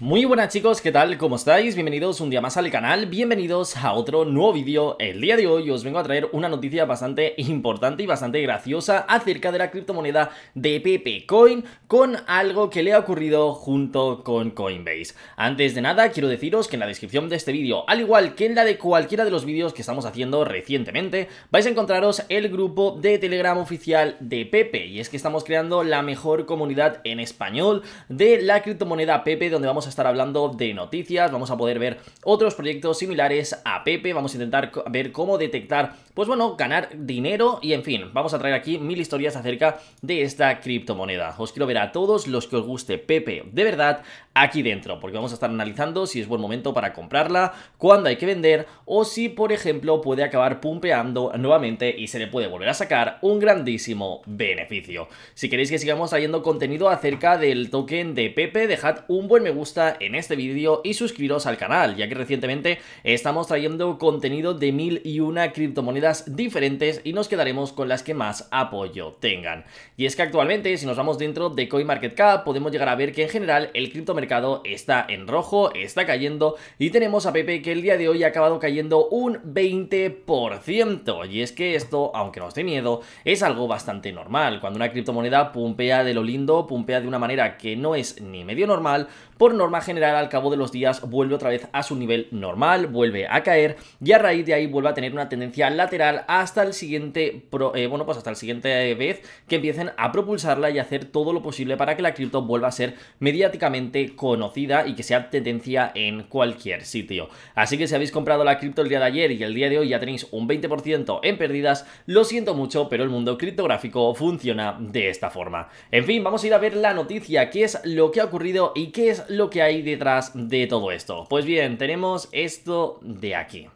Muy buenas chicos, ¿qué tal? ¿Cómo estáis? Bienvenidos un día más al canal, bienvenidos a otro nuevo vídeo. El día de hoy os vengo a traer una noticia bastante importante y bastante graciosa acerca de la criptomoneda de Pepe Coin con algo que le ha ocurrido junto con Coinbase. Antes de nada, quiero deciros que en la descripción de este vídeo, al igual que en la de cualquiera de los vídeos que estamos haciendo recientemente, vais a encontraros el grupo de Telegram oficial de Pepe y es que estamos creando la mejor comunidad en español de la criptomoneda Pepe donde vamos a estar hablando de noticias, vamos a poder ver otros proyectos similares a Pepe, vamos a intentar ver cómo detectar, pues bueno, ganar dinero y en fin, vamos a traer aquí mil historias acerca de esta criptomoneda. Os quiero ver a todos los que os guste Pepe de verdad aquí dentro, porque vamos a estar analizando si es buen momento para comprarla, cuando hay que vender o si, por ejemplo, puede acabar pumpeando nuevamente y se le puede volver a sacar un grandísimo beneficio. Si queréis que sigamos trayendo contenido acerca del token de Pepe, dejad un buen me gusta en este vídeo y suscribiros al canal, ya que recientemente estamos trayendo contenido de mil y una criptomonedas diferentes y nos quedaremos con las que más apoyo tengan. Y es que actualmente, si nos vamos dentro de CoinMarketCap, podemos llegar a ver que en general el criptomercado está en rojo, está cayendo y tenemos a Pepe que el día de hoy ha acabado cayendo un 20%. Y es que esto, aunque nos dé miedo, es algo bastante normal. Cuando una criptomoneda pumpea de lo lindo, pumpea de una manera que no es ni medio normal, por norma general al cabo de los días vuelve otra vez a su nivel normal, vuelve a caer y a raíz de ahí vuelve a tener una tendencia lateral hasta el siguiente, eh, bueno, pues hasta el siguiente vez que empiecen a propulsarla y hacer todo lo posible para que la cripto vuelva a ser mediáticamente conocida y que sea tendencia en cualquier sitio. Así que si habéis comprado la cripto el día de ayer y el día de hoy ya tenéis un 20% en pérdidas, lo siento mucho, pero el mundo criptográfico funciona de esta forma. En fin, vamos a ir a ver la noticia, qué es lo que ha ocurrido y qué es lo que hay detrás de todo esto? Pues bien, tenemos esto de aquí.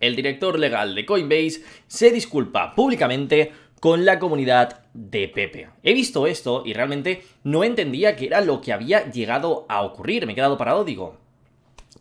El director legal de Coinbase se disculpa públicamente con la comunidad de Pepe. He visto esto y realmente no entendía que era lo que había llegado a ocurrir. Me he quedado parado, digo,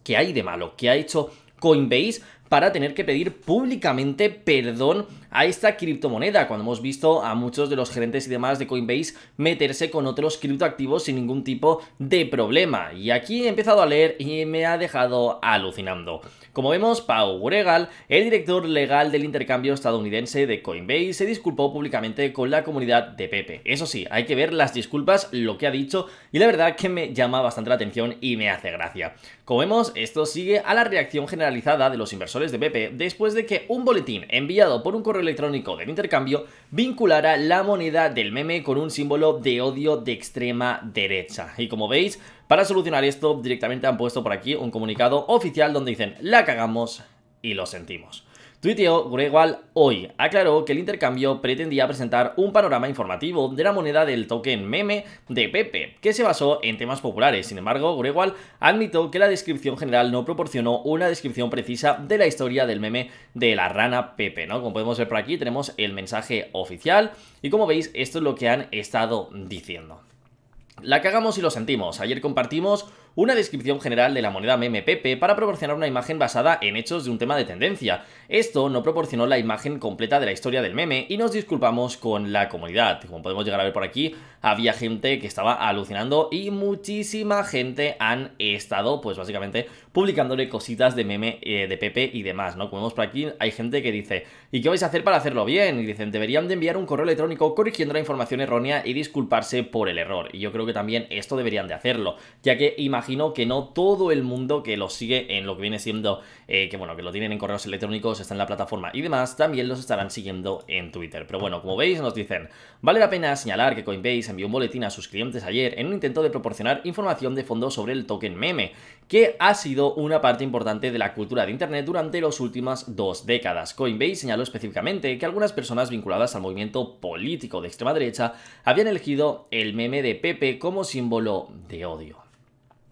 ¿qué hay de malo? ¿Qué ha hecho Coinbase para tener que pedir públicamente perdón a esta criptomoneda, cuando hemos visto a muchos de los gerentes y demás de Coinbase meterse con otros criptoactivos sin ningún tipo de problema. Y aquí he empezado a leer y me ha dejado alucinando. Como vemos, Pau Guregal, el director legal del intercambio estadounidense de Coinbase, se disculpó públicamente con la comunidad de Pepe. Eso sí, hay que ver las disculpas, lo que ha dicho, y la verdad que me llama bastante la atención y me hace gracia. Como vemos, esto sigue a la reacción generalizada de los inversores de Pepe después de que un boletín enviado por un correo electrónico del intercambio vinculará la moneda del meme con un símbolo de odio de extrema derecha. Y como veis, para solucionar esto directamente han puesto por aquí un comunicado oficial donde dicen la cagamos y lo sentimos tuiteó Gregual hoy. Aclaró que el intercambio pretendía presentar un panorama informativo de la moneda del token meme de Pepe, que se basó en temas populares. Sin embargo, Gregual admitió que la descripción general no proporcionó una descripción precisa de la historia del meme de la rana Pepe, ¿no? Como podemos ver por aquí, tenemos el mensaje oficial y como veis, esto es lo que han estado diciendo. La cagamos y lo sentimos. Ayer compartimos una descripción general de la moneda meme Pepe para proporcionar una imagen basada en hechos de un tema de tendencia. Esto no proporcionó la imagen completa de la historia del meme y nos disculpamos con la comunidad. Como podemos llegar a ver por aquí, había gente que estaba alucinando y muchísima gente han estado, pues básicamente, publicándole cositas de meme eh, de Pepe y demás, ¿no? Como vemos por aquí, hay gente que dice, ¿y qué vais a hacer para hacerlo bien? Y dicen, deberían de enviar un correo electrónico corrigiendo la información errónea y disculparse por el error. Y yo creo que también esto deberían de hacerlo, ya que imagen imagino que no todo el mundo que lo sigue en lo que viene siendo, eh, que bueno, que lo tienen en correos electrónicos, está en la plataforma y demás, también los estarán siguiendo en Twitter. Pero bueno, como veis, nos dicen, vale la pena señalar que Coinbase envió un boletín a sus clientes ayer en un intento de proporcionar información de fondo sobre el token meme, que ha sido una parte importante de la cultura de Internet durante las últimas dos décadas. Coinbase señaló específicamente que algunas personas vinculadas al movimiento político de extrema derecha habían elegido el meme de Pepe como símbolo de odio.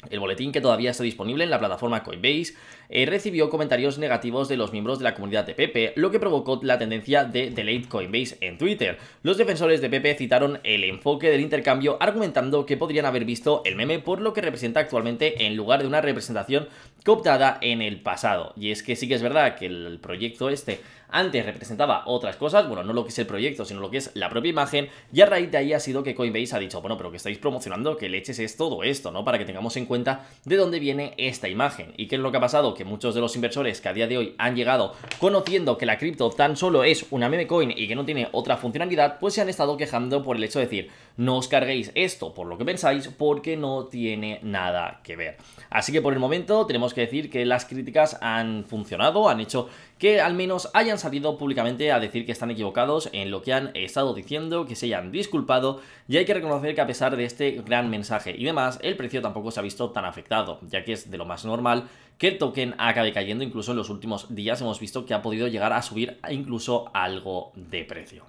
El boletín que todavía está disponible en la plataforma Coinbase eh, recibió comentarios negativos de los miembros de la comunidad de Pepe, lo que provocó la tendencia de Delete Coinbase en Twitter. Los defensores de Pepe citaron el enfoque del intercambio argumentando que podrían haber visto el meme por lo que representa actualmente en lugar de una representación cooptada en el pasado. Y es que sí que es verdad que el proyecto este antes representaba otras cosas, bueno, no lo que es el proyecto, sino lo que es la propia imagen, y a raíz de ahí ha sido que Coinbase ha dicho, bueno, pero que estáis promocionando que leches es todo esto, ¿no? Para que tengamos en cuenta de dónde viene esta imagen. ¿Y qué es lo que ha pasado? que muchos de los inversores que a día de hoy han llegado conociendo que la cripto tan solo es una meme coin y que no tiene otra funcionalidad, pues se han estado quejando por el hecho de decir, no os carguéis esto por lo que pensáis porque no tiene nada que ver. Así que por el momento tenemos que decir que las críticas han funcionado, han hecho que al menos hayan salido públicamente a decir que están equivocados en lo que han estado diciendo, que se hayan disculpado y hay que reconocer que a pesar de este gran mensaje y demás, el precio tampoco se ha visto tan afectado, ya que es de lo más normal que el token acabe cayendo. Incluso en los últimos días hemos visto que ha podido llegar a subir incluso algo de precio.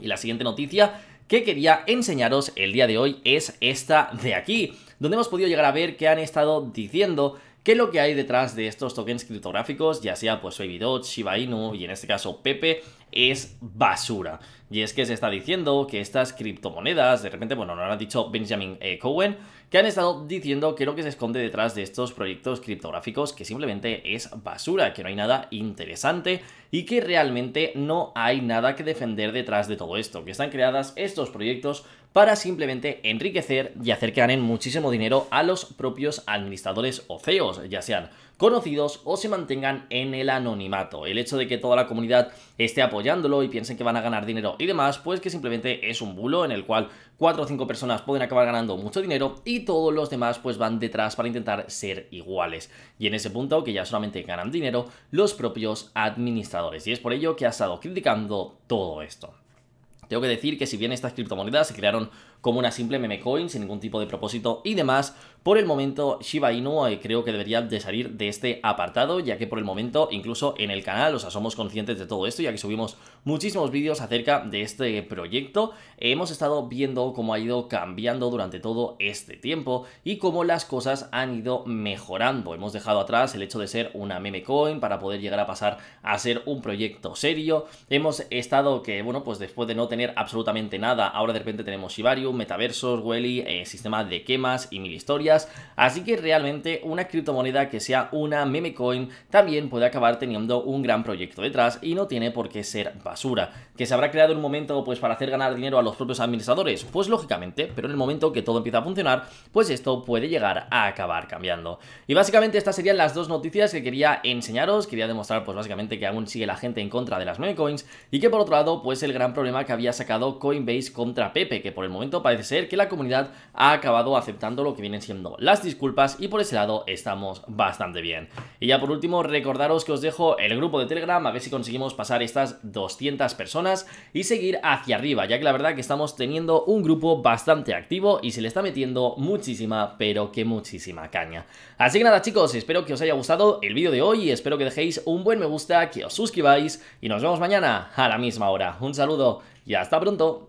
Y la siguiente noticia que quería enseñaros el día de hoy es esta de aquí, donde hemos podido llegar a ver que han estado diciendo que lo que hay detrás de estos tokens criptográficos, ya sea pues Baby Shiba Inu y en este caso Pepe, es basura. Y es que se está diciendo que estas criptomonedas, de repente, bueno, lo han dicho Benjamin eh, Cohen, que han estado diciendo que lo que se esconde detrás de estos proyectos criptográficos que simplemente es basura, que no hay nada interesante y que realmente no hay nada que defender detrás de todo esto, que están creadas estos proyectos para simplemente enriquecer y hacer que ganen muchísimo dinero a los propios administradores o CEOs, ya sean conocidos o se mantengan en el anonimato. El hecho de que toda la comunidad esté apoyándolo y piensen que van a ganar dinero y demás, pues que simplemente es un bulo en el cual 4 o 5 personas pueden acabar ganando mucho dinero y todos los demás pues van detrás para intentar ser iguales. Y en ese punto que ya solamente ganan dinero los propios administradores. Y es por ello que ha estado criticando todo esto. Tengo que decir que si bien estas criptomonedas se crearon como una simple meme coin sin ningún tipo de propósito y demás. Por el momento, Shiba Inu eh, creo que debería de salir de este apartado, ya que por el momento, incluso en el canal, o sea, somos conscientes de todo esto, ya que subimos muchísimos vídeos acerca de este proyecto. Hemos estado viendo cómo ha ido cambiando durante todo este tiempo y cómo las cosas han ido mejorando. Hemos dejado atrás el hecho de ser una meme coin para poder llegar a pasar a ser un proyecto serio. Hemos estado que, bueno, pues después de no tener absolutamente nada, ahora de repente tenemos Shibarium, metaversos, Welly, eh, sistema de quemas y mil historias. Así que realmente una criptomoneda que sea una meme coin también puede acabar teniendo un gran proyecto detrás y no tiene por qué ser basura. ¿Que se habrá creado en un momento pues para hacer ganar dinero a los propios administradores? Pues lógicamente, pero en el momento que todo empieza a funcionar, pues esto puede llegar a acabar cambiando. Y básicamente estas serían las dos noticias que quería enseñaros, quería demostrar pues básicamente que aún sigue la gente en contra de las meme coins y que por otro lado pues el gran problema que había sacado Coinbase contra Pepe, que por el momento parece ser que la comunidad ha acabado aceptando lo que vienen siendo las disculpas y por ese lado estamos bastante bien. Y ya por último, recordaros que os dejo el grupo de Telegram, a ver si conseguimos pasar estas 200 personas y seguir hacia arriba, ya que la verdad que estamos teniendo un grupo bastante activo y se le está metiendo muchísima, pero que muchísima caña. Así que nada chicos, espero que os haya gustado el vídeo de hoy y espero que dejéis un buen me gusta, que os suscribáis y nos vemos mañana a la misma hora. Un saludo y hasta pronto.